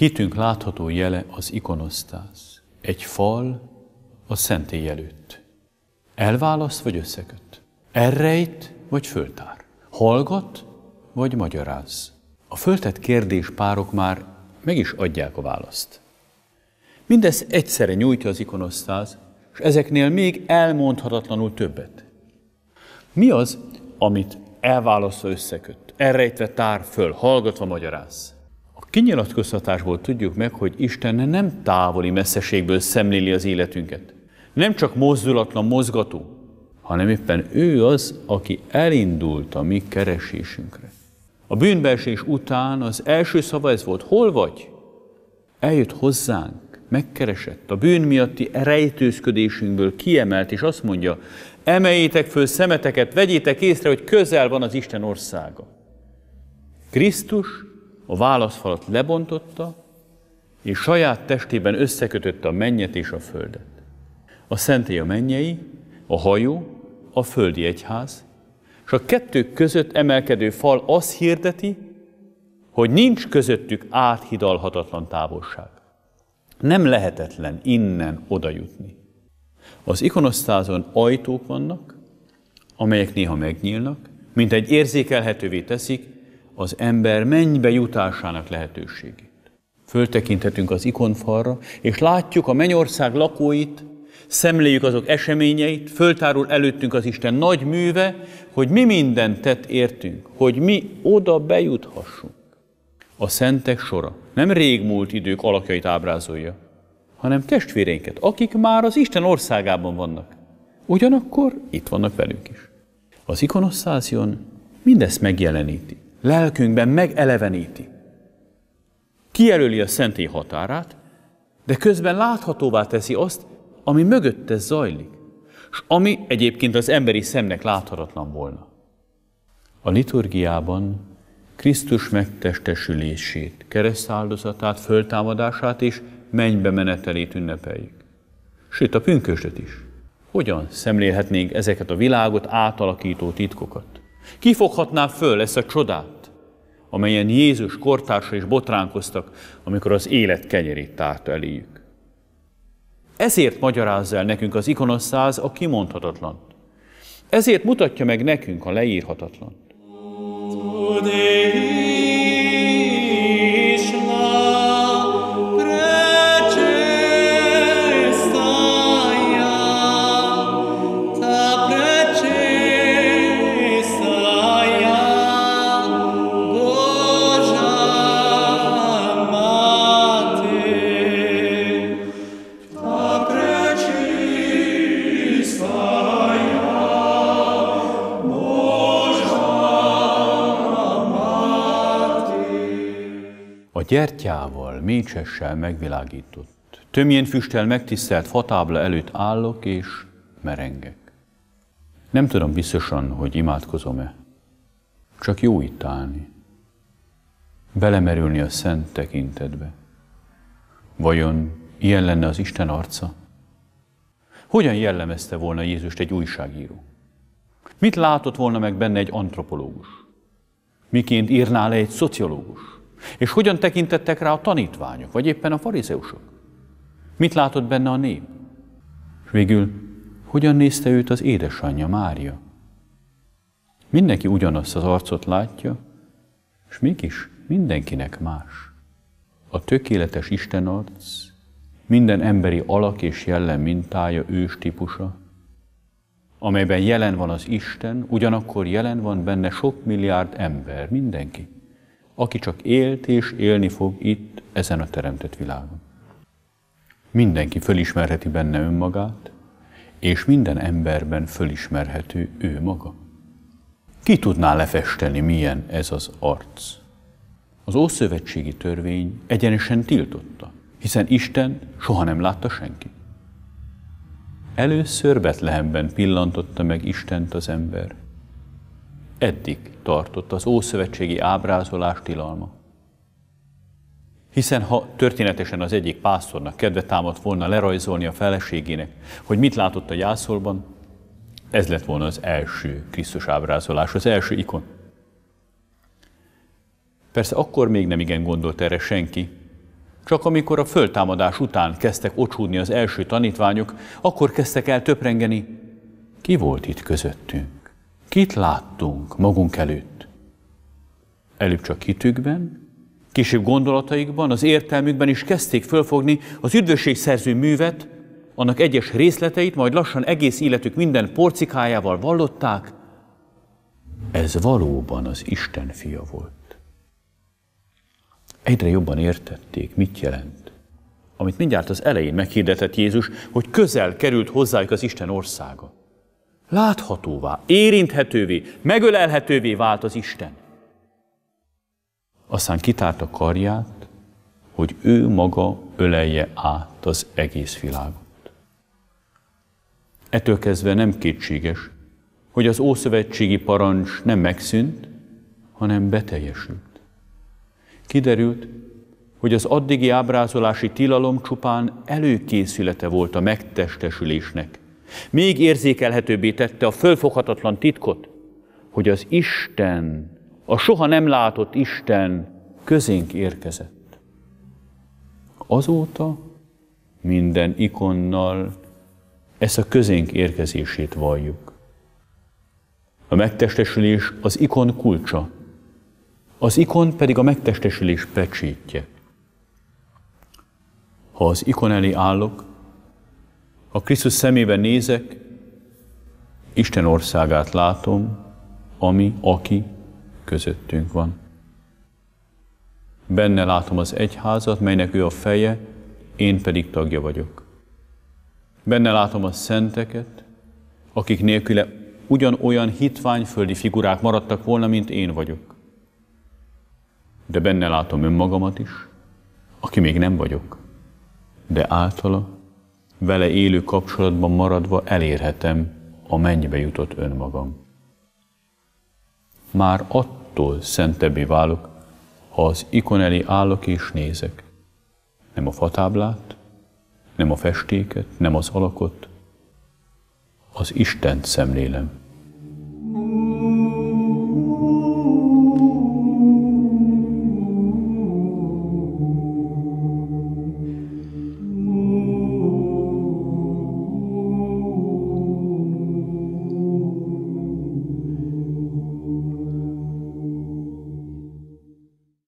Hitünk látható jele az ikonosztáz, egy fal a szentély előtt. Elválaszt vagy összeköt? Elrejt vagy föltár? Hallgat vagy magyaráz? A föltett kérdés párok már meg is adják a választ. Mindez egyszerre nyújtja az ikonosztáz, és ezeknél még elmondhatatlanul többet. Mi az, amit elválasztva összeköt, elrejtve tár föl, hallgatva magyaráz? A kinyilatkoztatásból tudjuk meg, hogy Isten nem távoli messzeségből szemléli az életünket. Nem csak mozdulatlan mozgató, hanem éppen ő az, aki elindult a mi keresésünkre. A bűnbeesés után az első szava ez volt, hol vagy? Eljött hozzánk, megkeresett, a bűn miatti rejtőzködésünkből kiemelt, és azt mondja, emeljétek föl szemeteket, vegyétek észre, hogy közel van az Isten országa. Krisztus a válaszfalat lebontotta, és saját testében összekötötte a mennyet és a földet. A szentély a mennyei, a hajó, a földi egyház, és a kettők között emelkedő fal azt hirdeti, hogy nincs közöttük áthidalhatatlan távolság. Nem lehetetlen innen oda jutni. Az ikonosztázon ajtók vannak, amelyek néha megnyílnak, mint egy érzékelhetővé teszik, az ember mennybe jutásának lehetőségét. Föltekinthetünk az ikonfalra, és látjuk a mennyország lakóit, szemléljük azok eseményeit, föltárul előttünk az Isten nagy műve, hogy mi mindent tett értünk, hogy mi oda bejuthassunk. A szentek sora nem régmúlt idők alakjait ábrázolja, hanem testvéreinket, akik már az Isten országában vannak. Ugyanakkor itt vannak velünk is. Az ikonosszázion mindezt megjeleníti lelkünkben megeleveníti. Kijelöli a szentély határát, de közben láthatóvá teszi azt, ami mögötte zajlik, és ami egyébként az emberi szemnek láthatatlan volna. A liturgiában Krisztus megtestesülését, keresztáldozatát, föltámadását és mennybe menetelét ünnepeljük. Sőt, a pünkösdöt is. Hogyan szemlélhetnénk ezeket a világot átalakító titkokat? Ki foghatná föl ezt a csodát, amelyen Jézus kortársa is botránkoztak, amikor az élet kenyerét tárt eléjük? Ezért magyarázza el nekünk az ikonosszáz a kimondhatatlant. Ezért mutatja meg nekünk a leírhatatlant. Tudé. A gyertyával, mécsessel megvilágított, tömjén füsttel megtisztelt fatábla előtt állok és merengek. Nem tudom biztosan, hogy imádkozom-e. Csak jó itt állni. Belemerülni a szent tekintetbe. Vajon ilyen lenne az Isten arca? Hogyan jellemezte volna Jézust egy újságíró? Mit látott volna meg benne egy antropológus? Miként írná le egy szociológus? És hogyan tekintettek rá a tanítványok, vagy éppen a farizeusok? Mit látott benne a nép? És végül, hogyan nézte őt az édesanyja Mária? Mindenki ugyanazt az arcot látja, és mégis mindenkinek más. A tökéletes Isten arc, minden emberi alak és jellem mintája, ős típusa, amelyben jelen van az Isten, ugyanakkor jelen van benne sok milliárd ember, mindenki aki csak élt és élni fog itt, ezen a teremtett világon. Mindenki fölismerheti benne önmagát, és minden emberben fölismerhető ő maga. Ki tudná lefesteni, milyen ez az arc? Az Ószövetségi törvény egyenesen tiltotta, hiszen Isten soha nem látta senki. Először Betlehemben pillantotta meg Istent az ember, eddig tartott az ószövetségi ábrázolás tilalma. Hiszen ha történetesen az egyik pásztornak kedve támadt volna lerajzolni a feleségének, hogy mit látott a gyászolban, ez lett volna az első Krisztus ábrázolás, az első ikon. Persze akkor még nem igen gondolt erre senki, csak amikor a föltámadás után kezdtek ocsúdni az első tanítványok, akkor kezdtek el töprengeni, ki volt itt közöttünk. Kit láttunk magunk előtt? Előbb csak hitükben, később gondolataikban, az értelmükben is kezdték fölfogni az üdvösségszerző művet, annak egyes részleteit, majd lassan egész életük minden porcikájával vallották. Ez valóban az Isten fia volt. Egyre jobban értették, mit jelent. Amit mindjárt az elején meghirdetett Jézus, hogy közel került hozzájuk az Isten országa láthatóvá, érinthetővé, megölelhetővé vált az Isten. Aztán kitárta karját, hogy ő maga ölelje át az egész világot. Ettől kezdve nem kétséges, hogy az ószövetségi parancs nem megszűnt, hanem beteljesült. Kiderült, hogy az addigi ábrázolási tilalom csupán előkészülete volt a megtestesülésnek, még érzékelhetőbbé tette a fölfoghatatlan titkot, hogy az Isten, a soha nem látott Isten közénk érkezett. Azóta minden ikonnal ezt a közénk érkezését valljuk. A megtestesülés az ikon kulcsa, az ikon pedig a megtestesülés pecsétje. Ha az ikon elé állok, ha Krisztus szemébe nézek, Isten országát látom, ami, aki közöttünk van. Benne látom az egyházat, melynek ő a feje, én pedig tagja vagyok. Benne látom a szenteket, akik nélküle ugyanolyan hitványföldi figurák maradtak volna, mint én vagyok. De benne látom önmagamat is, aki még nem vagyok, de általa vele élő kapcsolatban maradva elérhetem a mennybe jutott önmagam. Már attól szentebbé válok, ha az ikon elé állok és nézek. Nem a fatáblát, nem a festéket, nem az alakot, az Isten szemlélem.